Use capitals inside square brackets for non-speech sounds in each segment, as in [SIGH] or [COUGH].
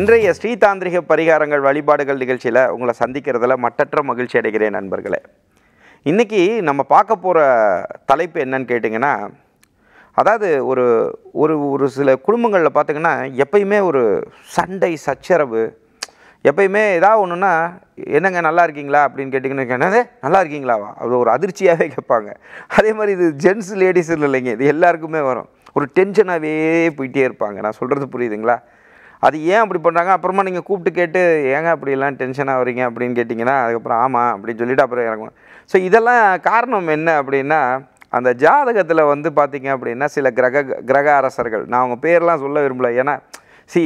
இன்றைய ஸ்ரீ தாந்திரிக பரிகாரங்கள் வழிபாடுகள் நிகழ்ச்சியில் உங்களை சந்திக்கிறதுல மட்டற்ற மகிழ்ச்சி அடைகிறேன் நண்பர்களே இன்றைக்கி நம்ம பார்க்க போகிற தலைப்பு என்னன்னு கேட்டிங்கன்னா அதாவது ஒரு ஒரு ஒரு சில குடும்பங்களில் பார்த்திங்கன்னா எப்பயுமே ஒரு சண்டை சச்சரவு எப்பயுமே ஏதாவது ஒன்றுன்னா என்னங்க நல்லா இருக்கீங்களா அப்படின்னு கேட்டிங்கன்னா என்னது நல்லா இருக்கீங்களாவா அது ஒரு அதிர்ச்சியாகவே கேட்பாங்க அதே மாதிரி இது ஜென்ட்ஸ் லேடிஸ் இல்லைங்க இது எல்லாருக்குமே வரும் ஒரு டென்ஷனாகவே போயிட்டே இருப்பாங்க நான் சொல்கிறது புரியுதுங்களா அது ஏன் அப்படி பண்ணுறாங்க அப்புறமா நீங்கள் கூப்பிட்டு கேட்டு ஏங்க அப்படிலாம் டென்ஷனாக வரீங்க அப்படின்னு கேட்டிங்கன்னா அதுக்கப்புறம் ஆமாம் அப்படின்னு சொல்லிவிட்டு அப்புறம் இறங்கணும் ஸோ இதெல்லாம் காரணம் என்ன அப்படின்னா அந்த ஜாதகத்தில் வந்து பார்த்திங்க அப்படின்னா சில கிரக கிரக அரசர்கள் நான் அவங்க பேர்லாம் சொல்ல விரும்பலை ஏன்னா சி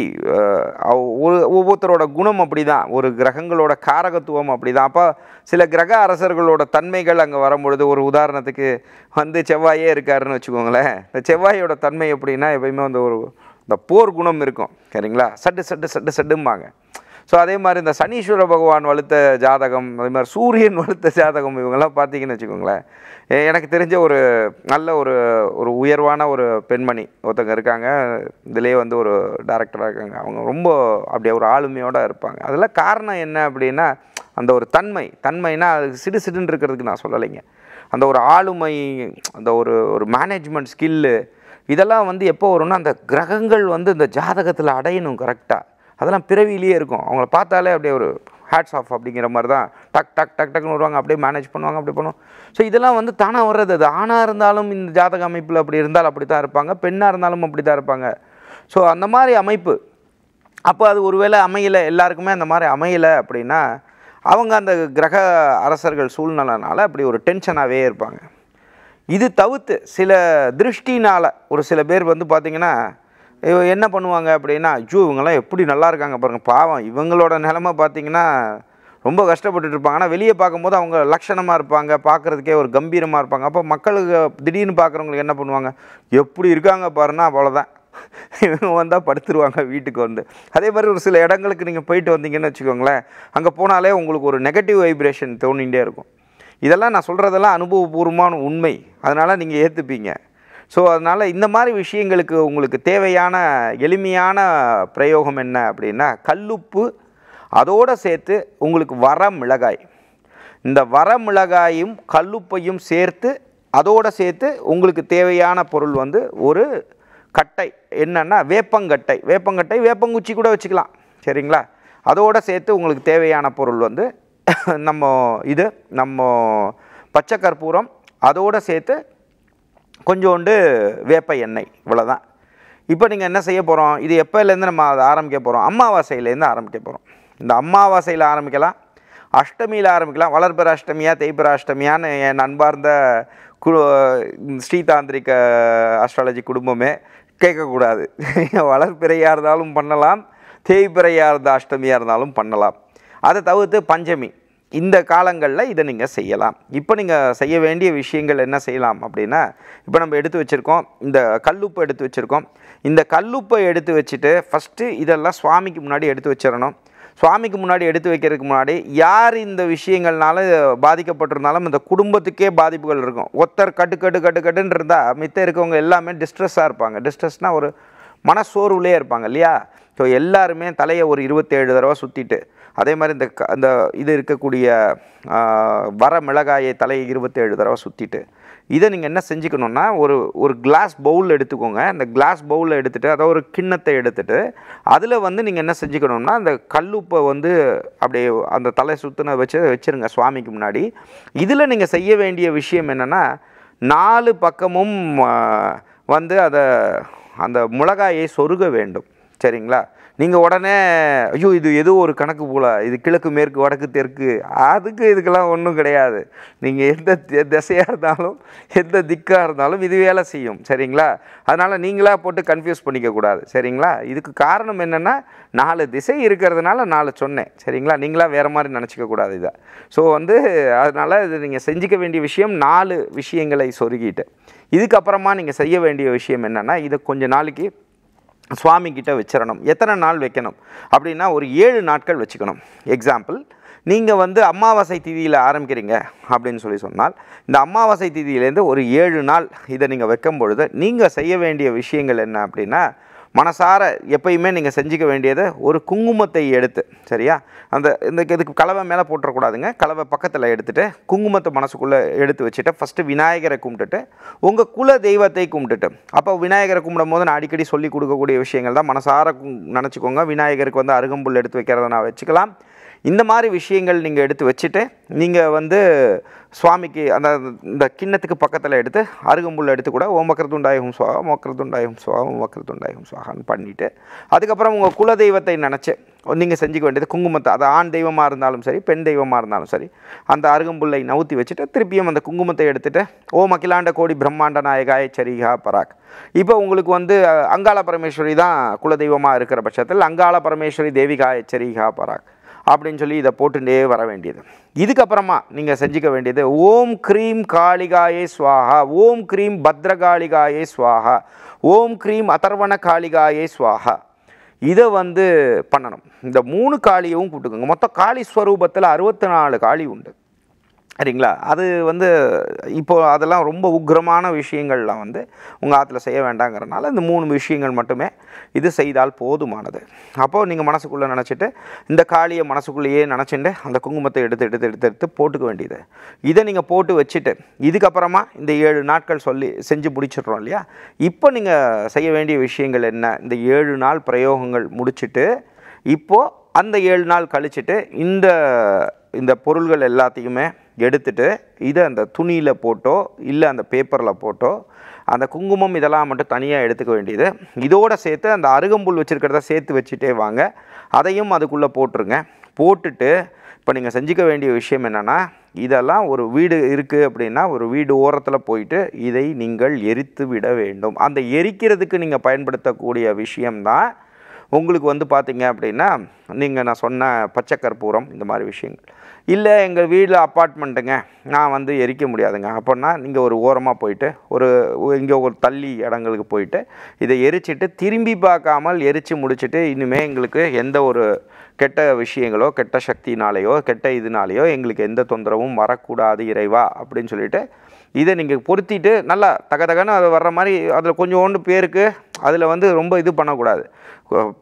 ஒரு ஒவ்வொருத்தரோட குணம் அப்படி தான் ஒரு கிரகங்களோட காரகத்துவம் அப்படி தான் அப்போ சில கிரக அரசர்களோட தன்மைகள் அங்கே வரும்பொழுது ஒரு உதாரணத்துக்கு வந்து செவ்வாயே இருக்காருன்னு வச்சுக்கோங்களேன் இந்த செவ்வாயோட தன்மை எப்படின்னா எப்பயுமே வந்து ஒரு இந்த போர் குணம் இருக்கும் சரிங்களா சட்டு சட்டு சட்டு சட்டும்பாங்க ஸோ அதே மாதிரி இந்த சனீஸ்வர பகவான் வலுத்த ஜாதகம் அதே மாதிரி சூரியன் [LAUGHS] வலுத்த ஜாதகம் இவங்கெல்லாம் பார்த்தீங்கன்னு வச்சுக்கோங்களேன் எனக்கு தெரிஞ்ச ஒரு நல்ல ஒரு ஒரு உயர்வான ஒரு பெண்மணி ஒருத்தங்க இருக்காங்க இதிலே வந்து ஒரு டேரக்டராக இருக்காங்க அவங்க ரொம்ப அப்படியே ஒரு ஆளுமையோடு இருப்பாங்க அதெல்லாம் காரணம் என்ன அப்படின்னா அந்த ஒரு தன்மை தன்மைனா அது சிடு சிடுன்னு இருக்கிறதுக்கு நான் சொல்லலைங்க அந்த ஒரு ஆளுமை அந்த ஒரு ஒரு மேனேஜ்மெண்ட் ஸ்கில்லு இதெல்லாம் வந்து எப்போ வரும்னா அந்த கிரகங்கள் வந்து இந்த ஜாதகத்தில் அடையணும் கரெக்டாக அதெல்லாம் பிறவிலேயே இருக்கும் அவங்கள பார்த்தாலே அப்படியே ஒரு ஹேட்ஸ் ஆஃப் அப்படிங்கிற மாதிரி தான் டக் டக் டக் டக்னு வருவாங்க அப்படியே மேனேஜ் பண்ணுவாங்க அப்படி பண்ணுவோம் ஸோ இதெல்லாம் வந்து தானாக வர்றது அது ஆணாக இருந்தாலும் இந்த ஜாதக அமைப்பில் அப்படி இருந்தால் அப்படி தான் இருப்பாங்க பெண்ணாக இருந்தாலும் அப்படி தான் இருப்பாங்க ஸோ அந்த மாதிரி அமைப்பு அப்போ அது ஒருவேளை அமையலை எல்லாருக்குமே அந்த மாதிரி அமையலை அப்படின்னா அவங்க அந்த கிரக அரசர்கள் சூழ்நிலைனால அப்படி ஒரு டென்ஷனாகவே இருப்பாங்க இது தவிர்த்து சில திருஷ்டினால் ஒரு சில பேர் வந்து பார்த்திங்கன்னா என்ன பண்ணுவாங்க அப்படின்னா ஜூ இவங்கெல்லாம் எப்படி நல்லா இருக்காங்க பாருங்கள் பாவம் இவங்களோட நிலமை பார்த்திங்கன்னா ரொம்ப கஷ்டப்பட்டுட்டு இருப்பாங்க ஆனால் வெளியே பார்க்கும்போது அவங்க லட்சணமாக இருப்பாங்க பார்க்குறதுக்கே ஒரு கம்பீரமாக இருப்பாங்க அப்போ மக்களுக்கு திடீர்னு பார்க்குறவங்களுக்கு என்ன பண்ணுவாங்க எப்படி இருக்காங்க பாருன்னா அவ்வளோதான் இவங்க வந்தால் படுத்துருவாங்க வீட்டுக்கு வந்து அதே மாதிரி ஒரு சில இடங்களுக்கு நீங்கள் போயிட்டு வந்தீங்கன்னு வச்சுக்கோங்களேன் அங்கே போனாலே உங்களுக்கு ஒரு நெகட்டிவ் வைப்ரேஷன் தோணிகிட்டே இருக்கும் இதெல்லாம் நான் சொல்கிறதெல்லாம் அனுபவபூர்வமான உண்மை அதனால் நீங்கள் ஏற்றுப்பீங்க ஸோ அதனால் இந்த மாதிரி விஷயங்களுக்கு உங்களுக்கு தேவையான எளிமையான பிரயோகம் என்ன அப்படின்னா கல்லுப்பு அதோடு சேர்த்து உங்களுக்கு வர மிளகாய் இந்த வர மிளகாயும் கல்லுப்பையும் சேர்த்து அதோடு சேர்த்து உங்களுக்கு தேவையான பொருள் வந்து ஒரு கட்டை என்னென்னா வேப்பங்கட்டை வேப்பங்கட்டை வேப்பங்குச்சி கூட வச்சுக்கலாம் சரிங்களா அதோடு சேர்த்து உங்களுக்கு தேவையான பொருள் வந்து [LAUGHS] நம்ம இது நம்ம பச்சை கற்பூரம் அதோடு சேர்த்து கொஞ்சோண்டு வேப்ப எண்ணெய் இவ்வளோதான் இப்போ நீங்கள் என்ன செய்ய போகிறோம் இது எப்போலேருந்து நம்ம அதை ஆரம்பிக்க போகிறோம் அம்மாவாசையிலேருந்து ஆரம்பிக்க போகிறோம் இந்த அம்மாவாசையில் ஆரம்பிக்கலாம் அஷ்டமியில் ஆரம்பிக்கலாம் வளர்பிற அஷ்டமியாக தேய்பிற அஷ்டமியான்னு என் நண்பார்ந்த கு ஸ்ரீதாந்திரிக்க அஸ்ட்ராலஜி குடும்பமே கேட்கக்கூடாது [LAUGHS] வளர்ப்பிறையாக இருந்தாலும் பண்ணலாம் தேய்பிறையாக இருந்த அஷ்டமியாக இருந்தாலும் பண்ணலாம் அதை தவிர்த்து பஞ்சமி இந்த காலங்களில் இதை நீங்கள் செய்யலாம் இப்போ நீங்கள் செய்ய வேண்டிய விஷயங்கள் என்ன செய்யலாம் அப்படின்னா இப்போ நம்ம எடுத்து வச்சுருக்கோம் இந்த கல்லுப்பை எடுத்து வச்சுருக்கோம் இந்த கல்லுப்பை எடுத்து வச்சுட்டு ஃபஸ்ட்டு இதெல்லாம் சுவாமிக்கு முன்னாடி எடுத்து வச்சிடணும் சுவாமிக்கு முன்னாடி எடுத்து வைக்கிறதுக்கு முன்னாடி யார் இந்த விஷயங்கள்னால பாதிக்கப்பட்டிருந்தாலும் இந்த குடும்பத்துக்கே பாதிப்புகள் இருக்கும் ஒத்தர் கட்டு கட்டு கட்டு கட்டுன்னு இருந்தால் மித்த இருக்கவங்க எல்லாமே டிஸ்ட்ரெஸ்ஸாக இருப்பாங்க டிஸ்ட்ரெஸ்னால் ஒரு மனசோர்வுலேயே இருப்பாங்க இல்லையா ஸோ எல்லாருமே தலையை ஒரு இருபத்தேழு தடவை சுற்றிட்டு அதே மாதிரி இந்த க அந்த இது இருக்கக்கூடிய வர மிளகாயை தலையை இருபத்தேழு தடவை சுற்றிட்டு இதை நீங்கள் என்ன செஞ்சுக்கணுன்னா ஒரு ஒரு கிளாஸ் பவுலில் எடுத்துக்கோங்க அந்த கிளாஸ் பவுலில் எடுத்துகிட்டு அதாவது ஒரு கிண்ணத்தை எடுத்துகிட்டு அதில் வந்து நீங்கள் என்ன செஞ்சுக்கணும்னா அந்த கல்லுப்பை வந்து அப்படியே அந்த தலை சுற்றின வச்சு வச்சுருங்க சுவாமிக்கு முன்னாடி இதில் நீங்கள் செய்ய வேண்டிய விஷயம் என்னென்னா நாலு பக்கமும் வந்து அதை அந்த மிளகாயை சொருக வேண்டும் சரிங்களா நீங்கள் உடனே ஐயோ இது எதுவும் ஒரு கணக்கு போல இது கிழக்கு மேற்கு வடக்கு தெற்கு அதுக்கு இதுக்கெல்லாம் ஒன்றும் கிடையாது நீங்கள் எந்த திசையாக இருந்தாலும் எந்த திக்காக இருந்தாலும் இது வேலை செய்யும் சரிங்களா அதனால் நீங்களாக போட்டு கன்ஃபியூஸ் பண்ணிக்கக்கூடாது சரிங்களா இதுக்கு காரணம் என்னென்னா நாலு திசை இருக்கிறதுனால நாலு சொன்னேன் சரிங்களா நீங்களாக வேறு மாதிரி நினச்சிக்கக்கூடாது இதை ஸோ வந்து அதனால் இது நீங்கள் செஞ்சிக்க வேண்டிய விஷயம் நாலு விஷயங்களை சொருகிட்டு இதுக்கப்புறமா நீங்கள் செய்ய வேண்டிய விஷயம் என்னென்னா இதை கொஞ்சம் நாளைக்கு சுவாமி வச்சிடணும் எத்தனை நாள் வைக்கணும் அப்படின்னா ஒரு ஏழு நாட்கள் வச்சுக்கணும் எக்ஸாம்பிள் நீங்கள் வந்து அமாவாசை திதியில் ஆரம்பிக்கிறீங்க அப்படின்னு சொல்லி சொன்னால் இந்த அமாவாசை திதியிலேருந்து ஒரு ஏழு நாள் இதை நீங்கள் வைக்கும் பொழுது நீங்கள் செய்ய வேண்டிய விஷயங்கள் என்ன அப்படின்னா மனசார எப்பயுமே நீங்கள் செஞ்சுக்க வேண்டியது ஒரு குங்குமத்தை எடுத்து சரியா அந்த இந்த இதுக்கு கலவை மேலே போட்டுறக்கூடாதுங்க கலவை பக்கத்தில் எடுத்துகிட்டு குங்குமத்தை மனசுக்குள்ளே எடுத்து வச்சுட்டு ஃபஸ்ட்டு விநாயகரை கும்பிட்டுட்டு உங்கள் குல தெய்வத்தை கும்பிட்டுட்டு அப்போ விநாயகரை கும்பிடும் போது நான் அடிக்கடி சொல்லி கொடுக்கக்கூடிய விஷயங்கள் தான் மனசார நினச்சிக்கோங்க விநாயகருக்கு வந்து அருகம்புல் எடுத்து வைக்கிறத நான் வச்சுக்கலாம் இந்த மாதிரி விஷயங்கள் நீங்கள் எடுத்து வச்சுட்டு நீங்கள் வந்து சுவாமிக்கு அந்த இந்த கிண்ணத்துக்கு பக்கத்தில் எடுத்து அருகம்புல் எடுத்து கூட ஓமக்கரத்துண்டாயும் சுவா ஓமக்கரத்துண்டாயும் சுவா ஓமக்கரத்துண்டாயும் சுவாகன்னு பண்ணிவிட்டு அதுக்கப்புறம் உங்கள் குல தெய்வத்தை நினச்சி நீங்கள் செஞ்சுக்க வேண்டியது குங்குமத்தை அது ஆண் தெய்வமாக இருந்தாலும் சரி பெண் தெய்வமாக இருந்தாலும் சரி அந்த அருகம்புல்லை நவுத்தி வச்சுட்டு திருப்பியும் அந்த குங்குமத்தை எடுத்துகிட்டு ஓம் அகிலாண்ட கோடி பிரம்மாண்ட நாயகாய சரிகா பராக் இப்போ உங்களுக்கு வந்து அங்காள பரமேஸ்வரி தான் குலதெய்வமாக இருக்கிற பட்சத்தில் அங்காள பரமேஸ்வரி தேவிகாய சரிகா பராக் அப்படின்னு சொல்லி இதை போட்டுகிட்டே வர வேண்டியது இதுக்கப்புறமா நீங்கள் செஞ்சுக்க வேண்டியது ஓம் க்ரீம் காளிகாயே ஸ்வாகா ஓம் க்ரீம் பத்ரகாளிகாயே ஸ்வாகா ஓம் க்ரீம் அதர்வன காளிகாயே ஸ்வாகா இதை வந்து பண்ணணும் இந்த மூணு காளியவும் கூப்பிட்டுக்கோங்க மொத்தம் காளி ஸ்வரூபத்தில் அறுபத்தி நாலு காளி உண்டு சரிங்களா அது வந்து இப்போது அதெல்லாம் ரொம்ப உக்ரமான விஷயங்கள்லாம் வந்து உங்கள் ஆற்றுல செய்ய வேண்டாங்கிறனால இந்த மூணு விஷயங்கள் மட்டுமே இது செய்தால் போதுமானது அப்போது நீங்கள் மனசுக்குள்ளே நினச்சிட்டு இந்த காளியை மனசுக்குள்ளேயே நினச்சிட்டு அந்த குங்குமத்தை எடுத்து எடுத்து எடுத்து எடுத்து போட்டுக்க வேண்டியது இதை நீங்கள் போட்டு வச்சுட்டு இதுக்கப்புறமா இந்த ஏழு நாட்கள் சொல்லி செஞ்சு முடிச்சிடுறோம் இல்லையா இப்போ நீங்கள் செய்ய வேண்டிய விஷயங்கள் என்ன இந்த ஏழு நாள் பிரயோகங்கள் முடிச்சுட்டு இப்போது அந்த ஏழு நாள் கழிச்சுட்டு இந்த இந்த பொருள்கள் எல்லாத்தையுமே எடுத்துட்டு இதை அந்த துணியில் போட்டோ இல்லை அந்த பேப்பரில் போட்டோ அந்த குங்குமம் இதெல்லாம் மட்டும் தனியாக எடுத்துக்க வேண்டியது இதோடு சேர்த்து அந்த அருகம்புல் வச்சுருக்கிறத சேர்த்து வச்சுட்டே வாங்க அதையும் அதுக்குள்ளே போட்டுருங்க போட்டுட்டு இப்போ நீங்கள் செஞ்சுக்க வேண்டிய விஷயம் என்னென்னா இதெல்லாம் ஒரு வீடு இருக்குது அப்படின்னா ஒரு வீடு ஓரத்தில் போயிட்டு இதை நீங்கள் எரித்து விட வேண்டும் அந்த எரிக்கிறதுக்கு நீங்கள் பயன்படுத்தக்கூடிய விஷயம்தான் உங்களுக்கு வந்து பார்த்திங்க அப்படின்னா நீங்கள் நான் சொன்ன பச்சை கற்பூரம் இந்த மாதிரி விஷயங்கள் இல்லை எங்கள் வீட்டில் அப்பார்ட்மெண்ட்டுங்க நான் வந்து எரிக்க முடியாதுங்க அப்படின்னா நீங்கள் ஒரு ஓரமாக போயிட்டு ஒரு இங்கே ஒரு தள்ளி இடங்களுக்கு போயிட்டு இதை எரிச்சிட்டு திரும்பி பார்க்காமல் எரித்து முடிச்சுட்டு இனிமேல் எங்களுக்கு எந்த ஒரு கெட்ட விஷயங்களோ கெட்ட சக்தினாலேயோ கெட்ட இதனாலேயோ எங்களுக்கு எந்த தொந்தரவும் வரக்கூடாது இறைவா அப்படின்னு சொல்லிட்டு இதை நீங்கள் பொருத்திட்டு நல்லா தக தகன்னு அது வர்ற மாதிரி அதில் கொஞ்சோண்டு பேருக்கு அதில் வந்து ரொம்ப இது பண்ணக்கூடாது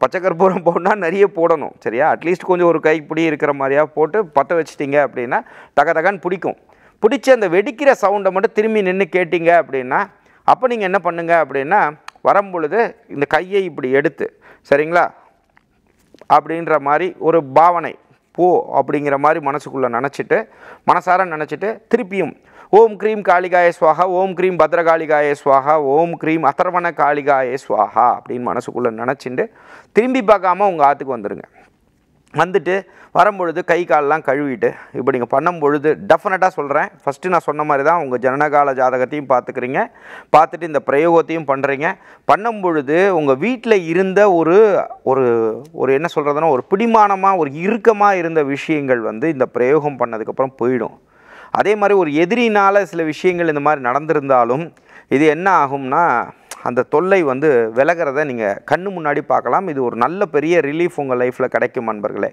பச்சை கற்பூரம் போடணும்னா நிறைய போடணும் சரியா அட்லீஸ்ட் கொஞ்சம் ஒரு கைப்பிடி இருக்கிற மாதிரியாக போட்டு பற்ற வச்சிட்டிங்க அப்படின்னா தக தகன்னு பிடிக்கும் பிடிச்சி அந்த வெடிக்கிற சவுண்டை மட்டும் திரும்பி நின்று கேட்டிங்க அப்படின்னா அப்போ நீங்கள் என்ன பண்ணுங்கள் அப்படின்னா வரும்பொழுது இந்த கையை இப்படி எடுத்து சரிங்களா அப்படின்ற மாதிரி ஒரு பாவனை போ அப்படிங்கிற மாதிரி மனசுக்குள்ளே நினச்சிட்டு மனசார நினச்சிட்டு திருப்பியும் ஓம் க்ரீம் காளிகாய சுவாகா ஓம் க்ரீம் பத்ரகாளிகாய சுவாகா ஓம் க்ரீம் அத்தர்வன காளிகாய சுவாகா அப்படின்னு மனசுக்குள்ளே நினச்சிட்டு திரும்பி பார்க்காம உங்கள் ஆற்றுக்கு வந்துடுங்க வந்துட்டு வரும்பொழுது கை காலெலாம் கழுவிட்டு இப்போ நீங்கள் பண்ணும் பொழுது டெஃபினட்டாக சொல்கிறேன் ஃபஸ்ட்டு நான் சொன்ன மாதிரி தான் உங்கள் ஜனனகால ஜாதகத்தையும் பார்த்துக்கிறீங்க பார்த்துட்டு இந்த பிரயோகத்தையும் பண்ணுறீங்க பண்ணும் பொழுது உங்கள் வீட்டில் இருந்த ஒரு ஒரு ஒரு என்ன சொல்கிறதுனா ஒரு பிடிமானமாக ஒரு இறுக்கமாக இருந்த விஷயங்கள் வந்து இந்த பிரயோகம் பண்ணதுக்கப்புறம் போயிடும் அதே மாதிரி ஒரு எதிரினால் சில விஷயங்கள் இந்த மாதிரி நடந்திருந்தாலும் இது என்ன ஆகும்னா அந்த தொல்லை வந்து விலகிறத நீங்கள் கண்ணு முன்னாடி பார்க்கலாம் இது ஒரு நல்ல பெரிய ரிலீஃப் உங்கள் லைஃப்பில் கிடைக்கும் நண்பர்களே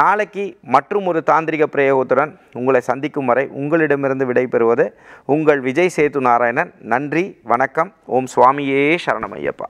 நாளைக்கு மற்றும் ஒரு தாந்திரிக பிரயோகத்துடன் உங்களை சந்திக்கும் வரை உங்களிடமிருந்து விடைபெறுவது உங்கள் விஜய் சேது நாராயணன் நன்றி வணக்கம் ஓம் சுவாமியே சரணமையப்பா